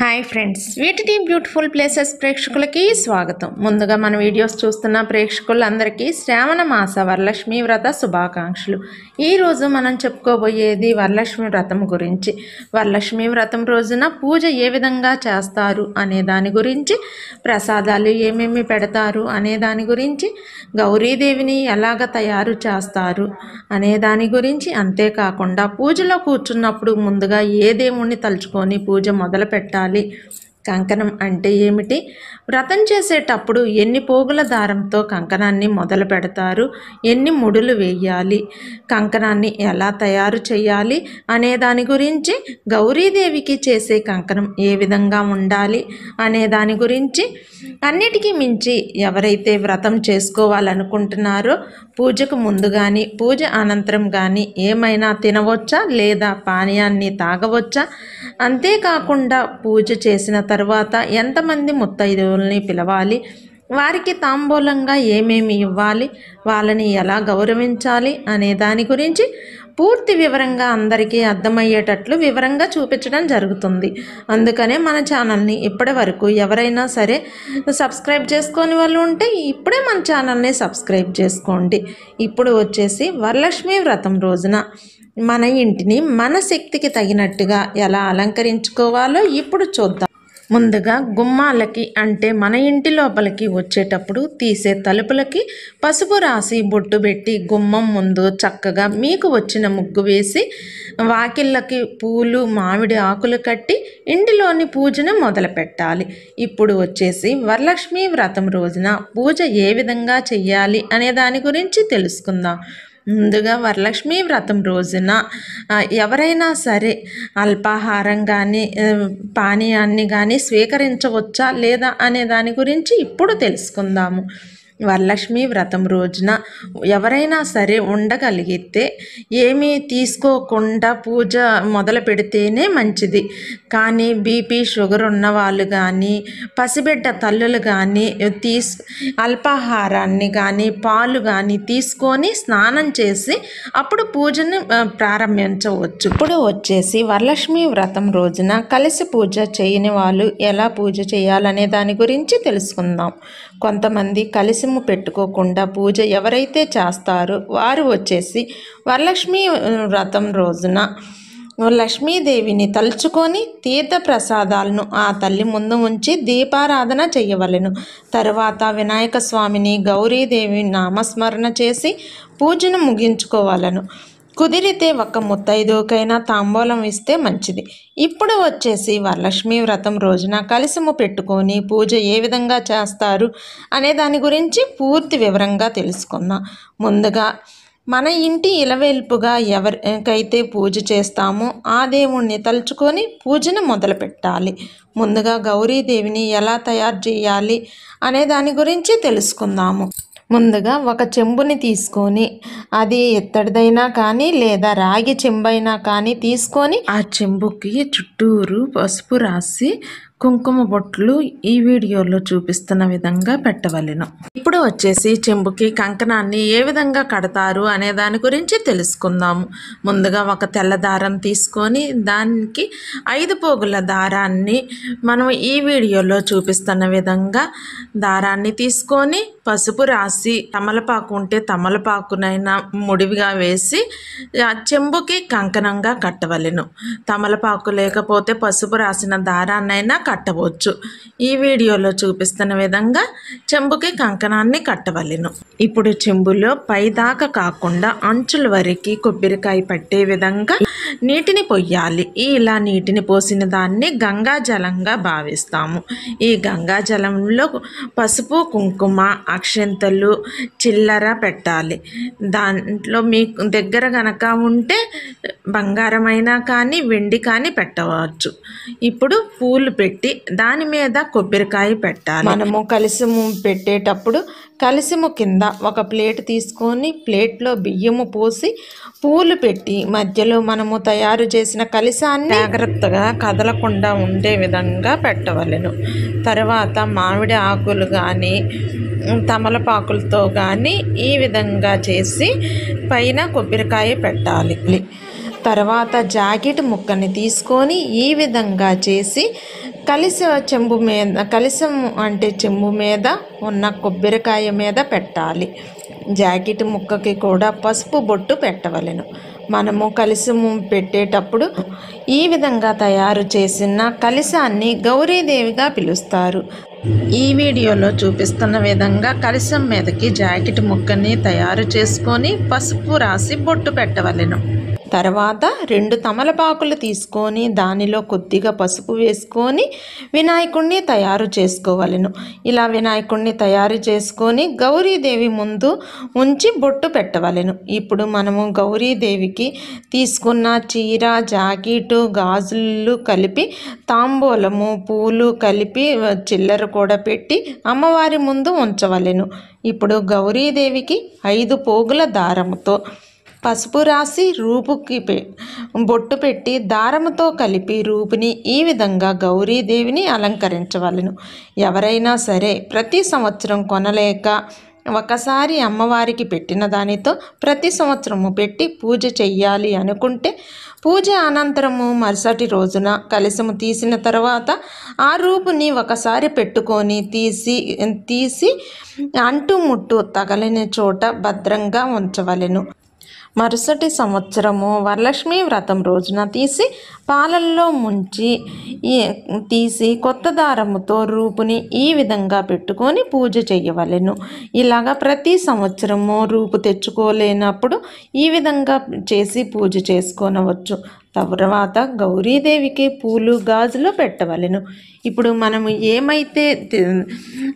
hi friends వీటిని beautiful places ప్రేక్షకులకి స్వాగతం ముందుగా మన వీడియోస్ చూస్తున్న ప్రేక్షకులందరికీ శ్రావణ మాస వరలక్ష్మి వ్రత శుభాకాంక్షలు ఈరోజు మనం చెప్పుకోబోయేది వరలక్ష్మి వ్రతం గురించి వరలక్ష్మి వ్రతం రోజున పూజ ఏ విధంగా చేస్తారు అనే దాని గురించి ప్రసాదాలు ఏమేమి పెడతారు అనే దాని గురించి గౌరీదేవిని ఎలాగ తయారు చేస్తారు అనే దాని గురించి అంతేకాకుండా పూజలో కూర్చున్నప్పుడు ముందుగా ఏ దేవుణ్ణి తలుచుకొని పూజ మొదలు పెట్టాలి 没。కంకణం అంటే ఏమిటి వ్రతం చేసేటప్పుడు ఎన్ని పోగుల దారంతో కంకణాన్ని మొదలు పెడతారు ఎన్ని ముడులు వేయాలి కంకణాన్ని ఎలా తయారు చేయాలి అనే దాని గురించి గౌరీదేవికి చేసే కంకణం ఏ విధంగా ఉండాలి అనే దాని గురించి అన్నిటికీ మించి ఎవరైతే వ్రతం చేసుకోవాలనుకుంటున్నారో పూజకు ముందు కానీ పూజ అనంతరం కానీ ఏమైనా తినవచ్చా లేదా పానీయాన్ని తాగవచ్చా అంతేకాకుండా పూజ చేసిన తర్వాత తర్వాత ఎంతమంది ముత్తైదువుల్ని పిలవాలి వారికి తాంబూలంగా ఏమేమి ఇవ్వాలి వాళ్ళని ఎలా గౌరవించాలి అనే దాని గురించి పూర్తి వివరంగా అందరికీ అర్థమయ్యేటట్లు వివరంగా చూపించడం జరుగుతుంది అందుకనే మన ఛానల్ని ఇప్పటి వరకు ఎవరైనా సరే సబ్స్క్రైబ్ చేసుకొని వాళ్ళు ఉంటే ఇప్పుడే మన ఛానల్ని సబ్స్క్రైబ్ చేసుకోండి ఇప్పుడు వచ్చేసి వరలక్ష్మి వ్రతం రోజున మన ఇంటిని మన శక్తికి తగినట్టుగా ఎలా అలంకరించుకోవాలో ఇప్పుడు చూద్దాం ముందుగా గుమ్మాలకి అంటే మన ఇంటి లోపలికి వచ్చేటప్పుడు తీసే తలుపులకి పసుపు రాసి బొట్టు పెట్టి గుమ్మం ముందు చక్కగా మీకు వచ్చిన ముగ్గు వేసి వాకిళ్ళకి పూలు మామిడి ఆకులు కట్టి ఇంటిలోని పూజను మొదలు పెట్టాలి ఇప్పుడు వచ్చేసి వరలక్ష్మి వ్రతం రోజున పూజ ఏ విధంగా చెయ్యాలి అనే దాని గురించి తెలుసుకుందాం ముందుగా వరలక్ష్మి వ్రతం రోజున ఎవరైనా సరే అల్పాహారం కానీ పానీయాన్ని కానీ స్వీకరించవచ్చా లేదా అనే దాని గురించి ఇప్పుడు తెలుసుకుందాము వరలక్ష్మి వ్రతం రోజున ఎవరైనా సరే ఉండగలిగితే ఏమీ తీసుకోకుండా పూజ మొదలు పెడితేనే మంచిది కానీ బీపీ షుగర్ ఉన్న వాళ్ళు కానీ పసిబిడ్డ తల్లులు కానీ తీసు అల్పాహారాన్ని కానీ పాలు కానీ తీసుకొని స్నానం చేసి అప్పుడు పూజను ప్రారంభించవచ్చు ఇప్పుడు వచ్చేసి వరలక్ష్మి వ్రతం రోజున కలిసి పూజ చేయని వాళ్ళు ఎలా పూజ చేయాలనే దాని గురించి తెలుసుకుందాం కొంతమంది కలిసిము పెట్టుకోకుండా పూజ ఎవరైతే చేస్తారో వారు వచ్చేసి వరలక్ష్మి వ్రతం రోజున లక్ష్మీదేవిని తలుచుకొని తీర్థ ప్రసాదాలను ఆ తల్లి ముందు ఉంచి దీపారాధన చేయవలెను తరువాత వినాయక స్వామిని గౌరీదేవి నామస్మరణ చేసి పూజను ముగించుకోవాలను కుదిరితే ఒక ముత్తైదుకైనా తాంబూలం ఇస్తే మంచిది ఇప్పుడు వచ్చేసి వరలక్ష్మి వ్రతం రోజున కలిసము పెట్టుకొని పూజ ఏ విధంగా చేస్తారు అనే దాని గురించి పూర్తి వివరంగా తెలుసుకుందాం ముందుగా మన ఇంటి ఇలవేల్పుగా ఎవరికైతే పూజ చేస్తామో ఆ దేవుణ్ణి తలుచుకొని పూజను మొదలుపెట్టాలి ముందుగా గౌరీదేవిని ఎలా తయారు చేయాలి అనే దాని గురించి తెలుసుకుందాము ముందుగా ఒక చెంబుని తీసుకొని అది ఎత్తడిదైనా కానీ లేదా రాగి చెంబైనా కానీ తీసుకొని ఆ చెంబుకి చుట్టూరు పసుపు రాసి కుంకుమ బొట్లు ఈ వీడియోలో చూపిస్తున్న విధంగా పెట్టవలెను ఇప్పుడు వచ్చేసి చెంబుకి కంకణాన్ని ఏ విధంగా కడతారు అనే దాని గురించి తెలుసుకుందాము ముందుగా ఒక తెల్ల దారం తీసుకొని దానికి ఐదు పోగుల దారాన్ని మనం ఈ వీడియోలో చూపిస్తున్న విధంగా దారాన్ని తీసుకొని పసుపు రాసి తమలపాకు ఉంటే తమలపాకునైనా ముడివిగా వేసి చెంబుకి కంకణంగా కట్టవలెను తమలపాకు లేకపోతే పసుపు రాసిన దారాన్నైనా కట్టవచ్చు ఈ వీడియోలో చూపిస్తున్న విధంగా చెంబుకి కంకణాన్ని కట్టవలను ఇప్పుడు చెంబులో పైదాకా కాకుండా అంచుల వరకు కొబ్బరికాయ పట్టే విధంగా నీటిని పొయ్యాలి ఇలా నీటిని పోసిన దాన్ని గంగాజలంగా భావిస్తాము ఈ గంగాజలంలో పసుపు కుంకుమ అక్షంతలు చిల్లర పెట్టాలి దాంట్లో మీ దగ్గర గనక ఉంటే బంగారమైనా కానీ వెండి కానీ పెట్టవచ్చు ఇప్పుడు పూలు పెట్టి పెట్టి దాని మీద కొబ్బరికాయ పెట్టాలి మనము కలిసిము పెట్టేటప్పుడు కలిసిము కింద ఒక ప్లేట్ తీసుకొని ప్లేట్లో బియ్యము పోసి పూలు పెట్టి మధ్యలో మనము తయారు చేసిన కలిసాన్ని జాగ్రత్తగా కదలకుండా ఉండే విధంగా పెట్టవలను తర్వాత మామిడి ఆకులు కానీ తమలపాకులతో కానీ ఈ విధంగా చేసి పైన కొబ్బరికాయ పెట్టాలి తర్వాత జాకెట్ ముక్కని తీసుకొని ఈ విధంగా చేసి కలిసి చెంబు మీద కలిసం అంటే చెంబు మీద ఉన్న కొబ్బరికాయ మీద పెట్టాలి జాకెట్ ముక్కకి కూడా పసుపు బొట్టు పెట్టవలను మనము కలిసము పెట్టేటప్పుడు ఈ విధంగా తయారు చేసిన కలిసాన్ని గౌరీదేవిగా పిలుస్తారు ఈ వీడియోలో చూపిస్తున్న విధంగా కలిసం మీదకి జాకెట్ ముక్కని తయారు చేసుకొని పసుపు రాసి బొట్టు పెట్టవలను తర్వాత రెండు తమలపాకులు తీసుకొని దానిలో కొద్దిగా పసుపు వేసుకొని వినాయకుడిని తయారు చేసుకోవాలను ఇలా వినాయకుడిని తయారు చేసుకొని గౌరీదేవి ముందు ఉంచి బొట్టు పెట్టవలను ఇప్పుడు మనము గౌరీదేవికి తీసుకున్న చీర జాకెటు గాజులు కలిపి తాంబూలము పూలు కలిపి చిల్లర కూడా పెట్టి అమ్మవారి ముందు ఉంచవలెను ఇప్పుడు గౌరీదేవికి ఐదు పోగుల దారముతో పసుపు రాసి రూపుకి పె బొట్టు పెట్టి దారముతో కలిపి రూపుని ఈ విధంగా గౌరీదేవిని అలంకరించవలను ఎవరైనా సరే ప్రతి సంవత్సరం కొనలేక ఒకసారి అమ్మవారికి పెట్టిన దానితో ప్రతి సంవత్సరము పెట్టి పూజ చెయ్యాలి అనుకుంటే పూజ అనంతరము మరుసటి రోజున కలశము తీసిన తర్వాత ఆ రూపుని ఒకసారి పెట్టుకొని తీసి తీసి అంటుముట్టు తగలని చోట భద్రంగా ఉంచవలెను మరుసటి సంవత్సరము వరలక్ష్మి వ్రతం రోజున తీసి పాలల్లో ముంచి తీసి కొత్త దారముతో రూపుని ఈ విధంగా పెట్టుకొని పూజ చేయవలెను ఇలాగా ప్రతి సంవత్సరము రూపు తెచ్చుకోలేనప్పుడు ఈ విధంగా చేసి పూజ చేసుకోనవచ్చు తర్వాత గౌరీదేవికి పూలు గాజులు పెట్టవలెను ఇప్పుడు మనం ఏమైతే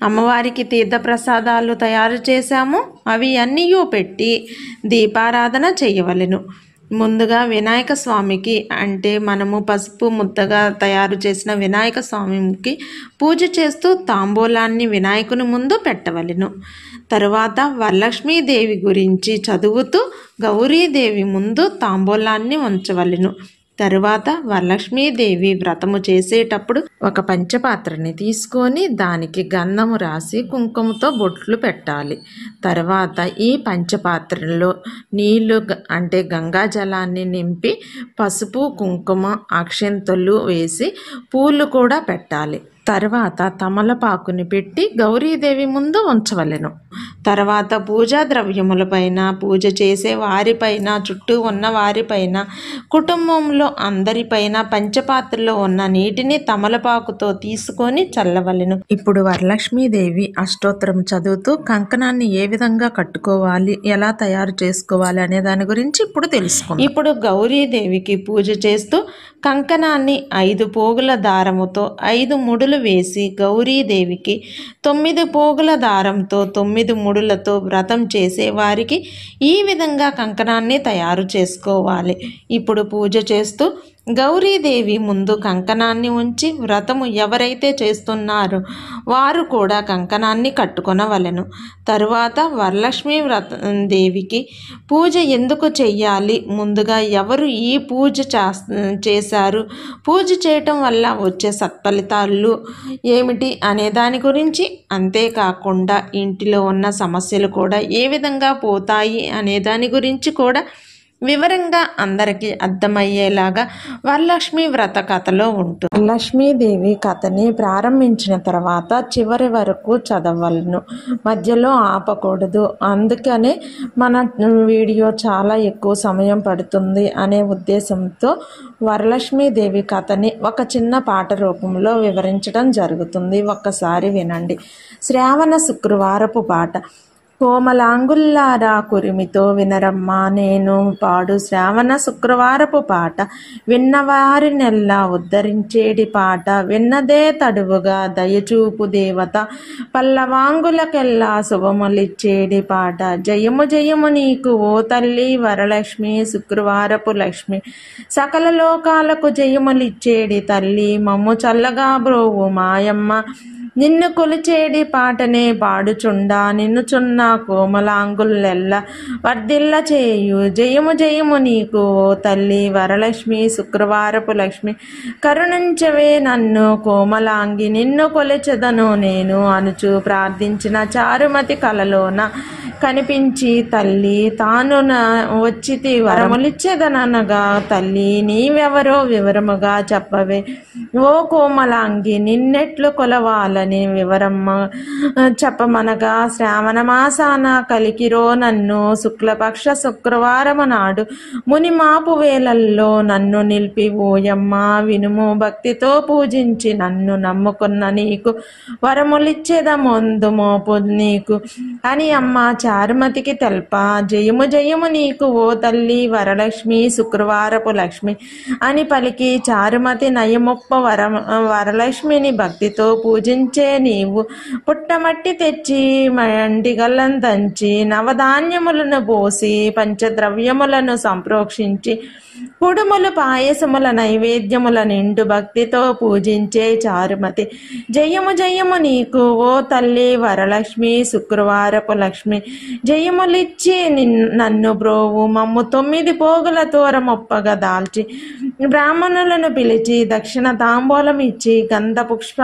అమ్మవారికి తీర్థప్రసాదాలు తయారు చేశామో అవి అన్నీ పెట్టి దీపారాధన చేయవలెను ముందుగా వినాయక స్వామికి అంటే మనము పసుపు ముద్దగా తయారు చేసిన వినాయక స్వామికి పూజ చేస్తూ తాంబూలాన్ని వినాయకుని ముందు పెట్టవలను తరువాత వరలక్ష్మీదేవి గురించి చదువుతూ గౌరీదేవి ముందు తాంబూలాన్ని ఉంచవలను తరువాత వరలక్ష్మీదేవి వ్రతము చేసేటప్పుడు ఒక పంచపాత్రని తీసుకొని దానికి గంధము రాసి కుంకుమతో బొట్లు పెట్టాలి తర్వాత ఈ పంచపాత్రలో నీళ్లు అంటే గంగా జలాన్ని నింపి పసుపు కుంకుమ అక్షంతలు వేసి పూలు కూడా పెట్టాలి తర్వాత తమలపాకుని పెట్టి గౌరీదేవి ముందు ఉంచవలెను తర్వాత పూజా ద్రవ్యములపైన పూజ చేసే వారిపైన చుట్టూ ఉన్న వారిపైన కుటుంబంలో అందరిపైన పంచపాత్రలో ఉన్న నీటిని తమలపాకుతో తీసుకొని చల్లవలెను ఇప్పుడు వరలక్ష్మీదేవి అష్టోత్తరం చదువుతూ కంకణాన్ని ఏ విధంగా కట్టుకోవాలి ఎలా తయారు చేసుకోవాలి అనే దాని గురించి ఇప్పుడు తెలుసుకో ఇప్పుడు గౌరీదేవికి పూజ చేస్తూ కంకణాన్ని ఐదు పోగుల దారముతో ఐదు ముడులు వేసి గౌరీదేవికి తొమ్మిది పోగుల దారంతో తొమ్మిది తొమ్మిది ముడులతో వ్రతం చేసేవారికి ఈ విధంగా కంకణాన్ని తయారు చేసుకోవాలి ఇప్పుడు పూజ చేస్తూ గౌరీదేవి ముందు కంకణాన్ని ఉంచి వ్రతము ఎవరైతే చేస్తున్నారో వారు కూడా కంకణాన్ని కట్టుకొనవలెను తరువాత వరలక్ష్మి వ్రత దేవికి పూజ ఎందుకు చెయ్యాలి ముందుగా ఎవరు ఈ పూజ చేశారు పూజ చేయటం వల్ల వచ్చే సత్ఫలితాలు ఏమిటి అనే దాని గురించి అంతేకాకుండా ఇంటిలో ఉన్న సమస్యలు కూడా ఏ విధంగా పోతాయి అనే దాని గురించి కూడా వివరంగా అందరికీ అర్థమయ్యేలాగా వరలక్ష్మి వ్రత కథలో ఉంటుంది లక్ష్మీదేవి కథని ప్రారంభించిన తర్వాత చివరి వరకు చదవలను మధ్యలో ఆపకూడదు అందుకనే మన వీడియో చాలా ఎక్కువ సమయం పడుతుంది అనే ఉద్దేశంతో వరలక్ష్మీదేవి కథని ఒక చిన్న పాట రూపంలో వివరించడం జరుగుతుంది ఒక్కసారి వినండి శ్రావణ శుక్రవారపు పాట కోమలాంగుల్లారా కురిమితో వినరమ్మా నేను పాడు శ్రావణ శుక్రవారపు పాట విన్నవారినెల్లా ఉద్ధరించేడి పాట విన్నదే తడువుగా దయచూపు దేవత పల్లవాంగులకెల్లా శుభములిచ్చేడి పాట జయము జయము నీకు ఓ తల్లి వరలక్ష్మి శుక్రవారపు లక్ష్మి సకల లోకాలకు జయములిచ్చేడి తల్లి మమ్ము చల్లగా బ్రోవు మాయమ్మ నిన్ను కొలిచేడి పాటనే పాడుచుండా చున్న కోమలాంగుల్లెల్ల వర్ధిల్ల చేయు జయము జయము నీకు ఓ తల్లి వరలక్ష్మి శుక్రవారపు లక్ష్మి కరుణించవే నన్ను కోమలాంగి నిన్ను కొలిచెదను నేను అనుచు ప్రార్థించిన చారుమతి కలలోన కనిపించి తల్లి తాను వచ్చి వరములిచ్చేదనగా తల్లి నీవెవరో వివరముగా చెప్పవే ఓ కోమలాంగి నిన్నెట్లు కొలవాల ఉందని వివరమ్మ చెప్పమనగా శ్రావణ మాసాన కలికిరో నన్ను శుక్లపక్ష శుక్రవారము నాడు మునిమాపు వేలల్లో నన్ను నిలిపి ఓయమ్మ వినుము భక్తితో పూజించి నన్ను నమ్ముకున్న నీకు వరములిచ్చేద ముందు మోపు నీకు అని అమ్మ చారుమతికి తెల్ప జయము జయము నీకు ఓ తల్లి వరలక్ష్మి శుక్రవారపు లక్ష్మి అని పలికి చారుమతి నయముప్ప వర వరలక్ష్మిని భక్తితో పూజించి ఉంచే నీవు పుట్టమట్టి తెచ్చి గల్లం దంచి నవధాన్యములను పోసి పంచద్రవ్యములను సంప్రోక్షించి కుడుములు పాయసముల నైవేద్యముల నిండు భక్తితో పూజించే చారుమతి జయము జయము నీకు ఓ తల్లి వరలక్ష్మి శుక్రవారపు లక్ష్మి జయములిచ్చి నిన్ను నన్ను బ్రోవు మమ్ము తొమ్మిది పోగుల ఒప్పగా దాల్చి బ్రాహ్మణులను పిలిచి దక్షిణ తాంబూలం ఇచ్చి గంధ పుష్ప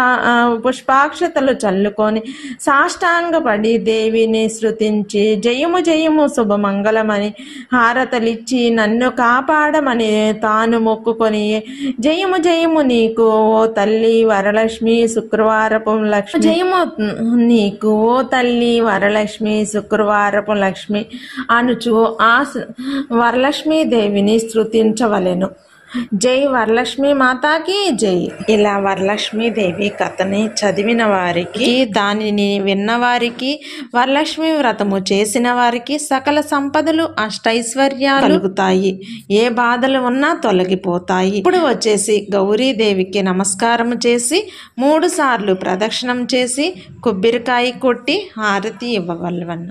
పుష్పాక్షతలు చల్లుకొని సాష్టాంగపడి దేవిని శృతించి జయము జయము శుభమంగళమని హారతలిచ్చి నన్ను కాపాడమని తాను మొక్కుకొని జయము జయము నీకు ఓ తల్లి వరలక్ష్మి శుక్రవారపు లక్ష్మి జయము నీకు ఓ తల్లి వరలక్ష్మి శుక్రవారపు లక్ష్మి అనుచు ఆ వరలక్ష్మీదేవిని శృతించవలెను జై వరలక్ష్మి మాతాకి జై ఇలా దేవి కథని చదివిన వారికి దానిని విన్నవారికి వరలక్ష్మి వ్రతము చేసిన వారికి సకల సంపదలు అష్టైశ్వర్యాలు కలుగుతాయి ఏ బాధలు ఉన్నా తొలగిపోతాయి ఇప్పుడు వచ్చేసి గౌరీదేవికి నమస్కారం చేసి మూడు సార్లు ప్రదక్షిణం చేసి కొబ్బరికాయ కొట్టి హారతి ఇవ్వవలవన్న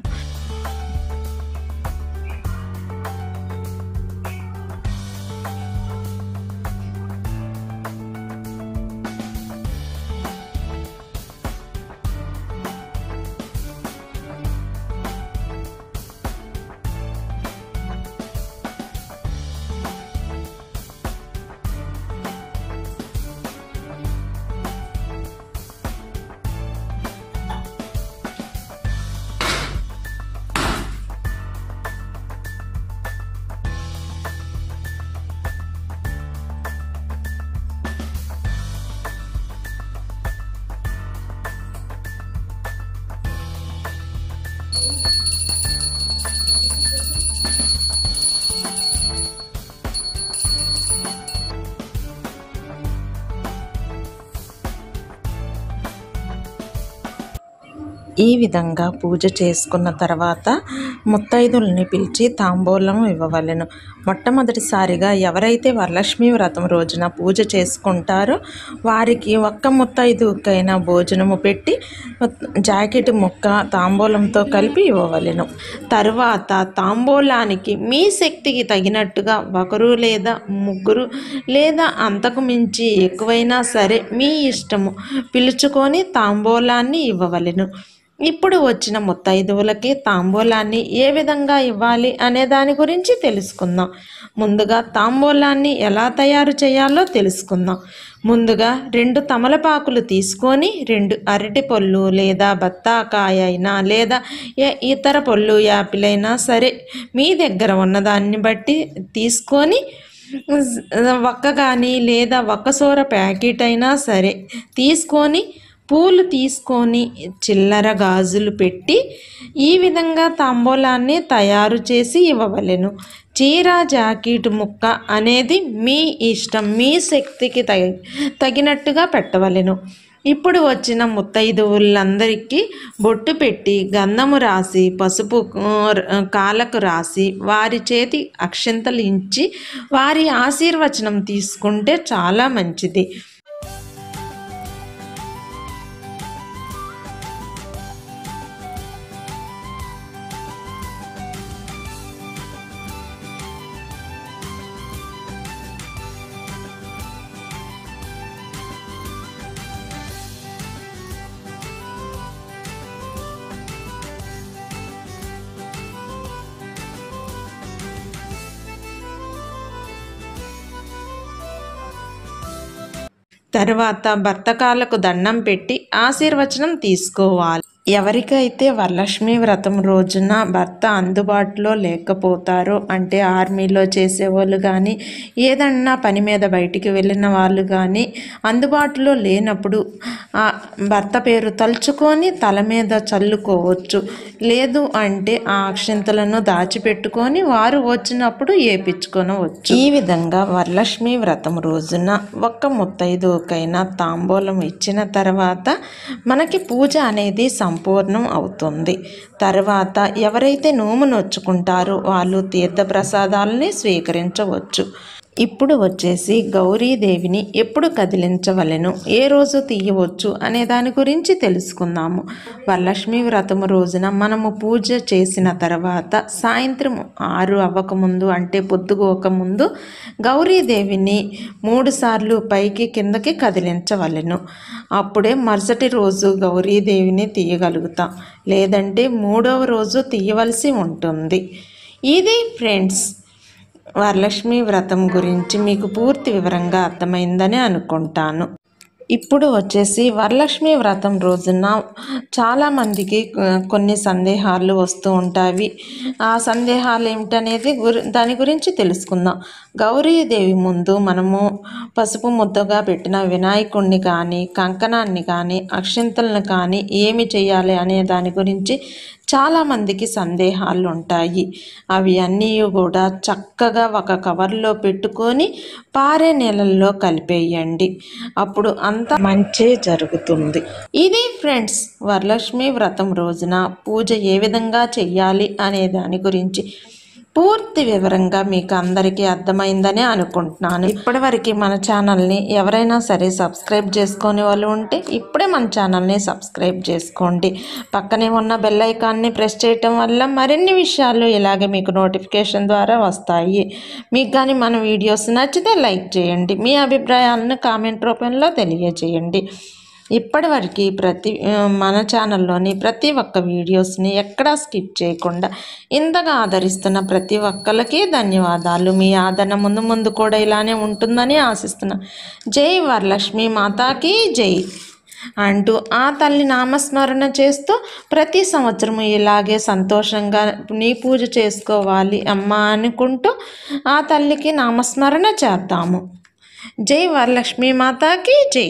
ఈ విధంగా పూజ చేసుకున్న తర్వాత ముత్తైదుల్ని పిలిచి తాంబూలం ఇవ్వవలెను మొట్టమొదటిసారిగా ఎవరైతే వరలక్ష్మి వ్రతం రోజున పూజ చేసుకుంటారో వారికి ఒక్క ముత్తైదుకైనా భోజనము పెట్టి జాకెట్ ముక్క తాంబూలంతో కలిపి ఇవ్వవలెను తర్వాత తాంబూలానికి మీ శక్తికి తగినట్టుగా ఒకరు లేదా ముగ్గురు లేదా అంతకు మించి ఎక్కువైనా సరే మీ ఇష్టము పిలుచుకొని తాంబూలాన్ని ఇవ్వవలెను ఇప్పుడు వచ్చిన ముత్తైదువులకి తాంబూలాన్ని ఏ విధంగా ఇవ్వాలి అనే దాని గురించి తెలుసుకుందాం ముందుగా తాంబూలాన్ని ఎలా తయారు చేయాలో తెలుసుకుందాం ముందుగా రెండు తమలపాకులు తీసుకొని రెండు అరటి పళ్ళు లేదా బత్తాకాయ అయినా లేదా ఏ ఇతర పళ్ళు యాపిల్ అయినా సరే మీ దగ్గర ఉన్నదాన్ని బట్టి తీసుకొని ఒక్క కానీ లేదా ఒక్కసూర ప్యాకెట్ అయినా సరే తీసుకొని పూలు తీసుకొని చిల్లర గాజులు పెట్టి ఈ విధంగా తాంబూలాన్ని తయారు చేసి ఇవ్వవలెను చీర జాకెట్ ముక్క అనేది మీ ఇష్టం మీ శక్తికి తగి తగినట్టుగా పెట్టవలెను ఇప్పుడు వచ్చిన ముత్తైదువులందరికీ బొట్టు పెట్టి గంధము రాసి పసుపు కాలకు రాసి వారి చేతి అక్షింతలు ఇచ్చి వారి ఆశీర్వచనం తీసుకుంటే చాలా మంచిది తర్వాత భర్తకాలకు దండం పెట్టి ఆశీర్వచనం తీసుకోవాలి ఎవరికైతే వరలక్ష్మి వ్రతం రోజున భర్త అందుబాటులో లేకపోతారో అంటే ఆర్మీలో చేసేవాళ్ళు కానీ ఏదన్నా పని మీద బయటికి వెళ్ళిన వాళ్ళు కానీ అందుబాటులో లేనప్పుడు భర్త పేరు తలుచుకొని తల మీద చల్లుకోవచ్చు లేదు అంటే ఆ అక్షింతలను దాచిపెట్టుకొని వారు వచ్చినప్పుడు ఏపించుకొనవచ్చు ఈ విధంగా వరలక్ష్మి వ్రతం రోజున ఒక్క ముత్తైదుకైనా తాంబూలం ఇచ్చిన తర్వాత మనకి పూజ అనేది సం సంపూర్ణం అవుతుంది తర్వాత ఎవరైతే నోము నొచ్చుకుంటారో వాళ్ళు తీర్థప్రసాదాలని స్వీకరించవచ్చు ఇప్పుడు వచ్చేసి గౌరీదేవిని ఎప్పుడు కదిలించవలెను ఏ రోజు తీయవచ్చు అనే దాని గురించి తెలుసుకుందాము వరలక్ష్మి వ్రతము రోజున మనము పూజ చేసిన తర్వాత సాయంత్రం ఆరు అవ్వకముందు అంటే పొద్దుగోకముందు గౌరీదేవిని మూడుసార్లు పైకి కిందకి కదిలించవలెను అప్పుడే మరుసటి రోజు గౌరీదేవిని తీయగలుగుతాం లేదంటే మూడవ రోజు తీయవలసి ఉంటుంది ఇది ఫ్రెండ్స్ వరలక్ష్మి వ్రతం గురించి మీకు పూర్తి వివరంగా అర్థమైందని అనుకుంటాను ఇప్పుడు వచ్చేసి వరలక్ష్మి వ్రతం రోజున చాలామందికి కొన్ని సందేహాలు వస్తూ ఉంటాయి ఆ సందేహాలు ఏమిటనేది గురి దాని గురించి తెలుసుకుందాం గౌరీదేవి ముందు మనము పసుపు ముద్దగా పెట్టిన వినాయకుడిని కానీ కంకణాన్ని కానీ అక్షింతలను కానీ ఏమి చేయాలి అనే దాని గురించి చాలామందికి సందేహాలు ఉంటాయి అవి అన్నీ కూడా చక్కగా ఒక కవర్లో పెట్టుకొని పారే నెలల్లో కలిపేయండి అప్పుడు అంత మంచే జరుగుతుంది ఇది ఫ్రెండ్స్ వరలక్ష్మి వ్రతం రోజున పూజ ఏ విధంగా చెయ్యాలి అనే దాని గురించి పూర్తి వివరంగా మీకు అందరికీ అర్థమైందని అనుకుంటున్నాను ఇప్పటివరకు మన ఛానల్ని ఎవరైనా సరే సబ్స్క్రైబ్ చేసుకునే వాళ్ళు ఉంటే ఇప్పుడే మన ఛానల్ని సబ్స్క్రైబ్ చేసుకోండి పక్కనే ఉన్న బెల్లైకాన్ని ప్రెస్ చేయటం వల్ల మరిన్ని విషయాలు ఇలాగే మీకు నోటిఫికేషన్ ద్వారా వస్తాయి మీకు కానీ మన వీడియోస్ నచ్చితే లైక్ చేయండి మీ అభిప్రాయాలను కామెంట్ రూపంలో తెలియజేయండి ఇప్పటివరకు ప్రతి మన ఛానల్లోని ప్రతి ఒక్క వీడియోస్ని ఎక్కడా స్కిప్ చేయకుండా ఇంతగా ఆదరిస్తున్న ప్రతి ఒక్కరికి ధన్యవాదాలు మీ ఆదరణ ముందు ముందు కూడా ఇలానే ఉంటుందని ఆశిస్తున్నా జై వరలక్ష్మి మాతాకి జై అంటూ ఆ తల్లి నామస్మరణ చేస్తూ ప్రతి సంవత్సరం ఇలాగే సంతోషంగా నీ పూజ చేసుకోవాలి అమ్మ అనుకుంటూ ఆ తల్లికి నామస్మరణ చేద్దాము జై వరలక్ష్మి మాతాకి జై